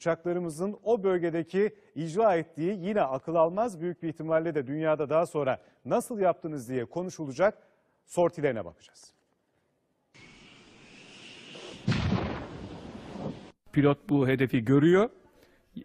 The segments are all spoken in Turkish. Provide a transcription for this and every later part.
uçaklarımızın o bölgedeki icra ettiği yine akıl almaz büyük bir ihtimalle de dünyada daha sonra nasıl yaptınız diye konuşulacak sortilerine bakacağız. Pilot bu hedefi görüyor.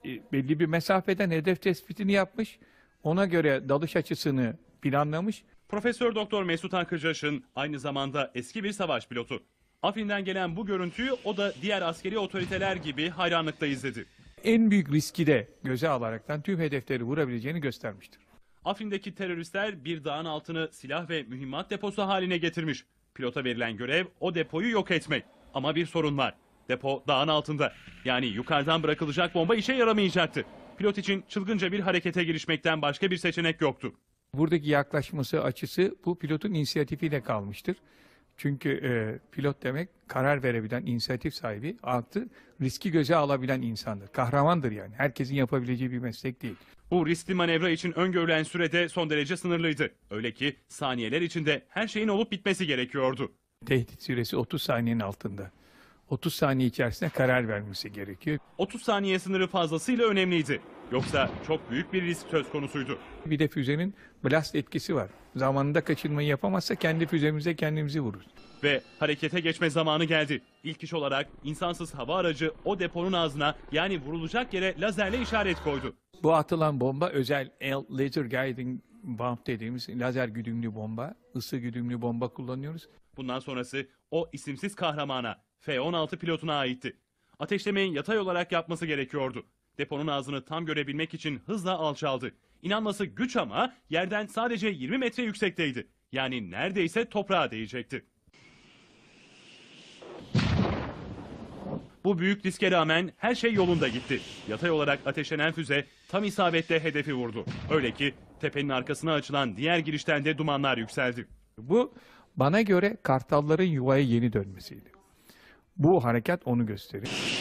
E, belli bir mesafeden hedef tespitini yapmış. Ona göre dalış açısını planlamış. Profesör Doktor Mesut Akıcaş'ın aynı zamanda eski bir savaş pilotu. Afin'den gelen bu görüntüyü o da diğer askeri otoriteler gibi hayranlıkla izledi. En büyük riski de göze alaraktan tüm hedefleri vurabileceğini göstermiştir. Afin'deki teröristler bir dağın altını silah ve mühimmat deposu haline getirmiş. Pilota verilen görev o depoyu yok etmek. Ama bir sorun var. Depo dağın altında. Yani yukarıdan bırakılacak bomba işe yaramayacaktı. Pilot için çılgınca bir harekete girişmekten başka bir seçenek yoktu. Buradaki yaklaşması açısı bu pilotun inisiyatifiyle kalmıştır. Çünkü e, pilot demek karar verebilen, inisiyatif sahibi, artı riski göze alabilen insandır. Kahramandır yani. Herkesin yapabileceği bir meslek değil. Bu riskli manevra için öngörülen sürede son derece sınırlıydı. Öyle ki saniyeler içinde her şeyin olup bitmesi gerekiyordu. Tehdit süresi 30 saniyenin altında. 30 saniye içerisinde karar vermesi gerekiyor. 30 saniye sınırı fazlasıyla önemliydi. Yoksa çok büyük bir risk söz konusuydu. Bir de füzenin blast etkisi var. Zamanında kaçınmayı yapamazsa kendi füzemize kendimizi vururuz. Ve harekete geçme zamanı geldi. İlk iş olarak insansız hava aracı o deponun ağzına yani vurulacak yere lazerle işaret koydu. Bu atılan bomba özel laser guiding bomb dediğimiz lazer güdümlü bomba, ısı güdümlü bomba kullanıyoruz. Bundan sonrası o isimsiz kahramana F-16 pilotuna aitti. Ateşlemeyi yatay olarak yapması gerekiyordu. Deponun ağzını tam görebilmek için hızla alçaldı. İnanması güç ama yerden sadece 20 metre yüksekteydi. Yani neredeyse toprağa değecekti. Bu büyük riske rağmen her şey yolunda gitti. Yatay olarak ateşlenen füze tam isabetle hedefi vurdu. Öyle ki tepenin arkasına açılan diğer girişten de dumanlar yükseldi. Bu bana göre kartalların yuvaya yeni dönmesiydi. Bu hareket onu gösterir.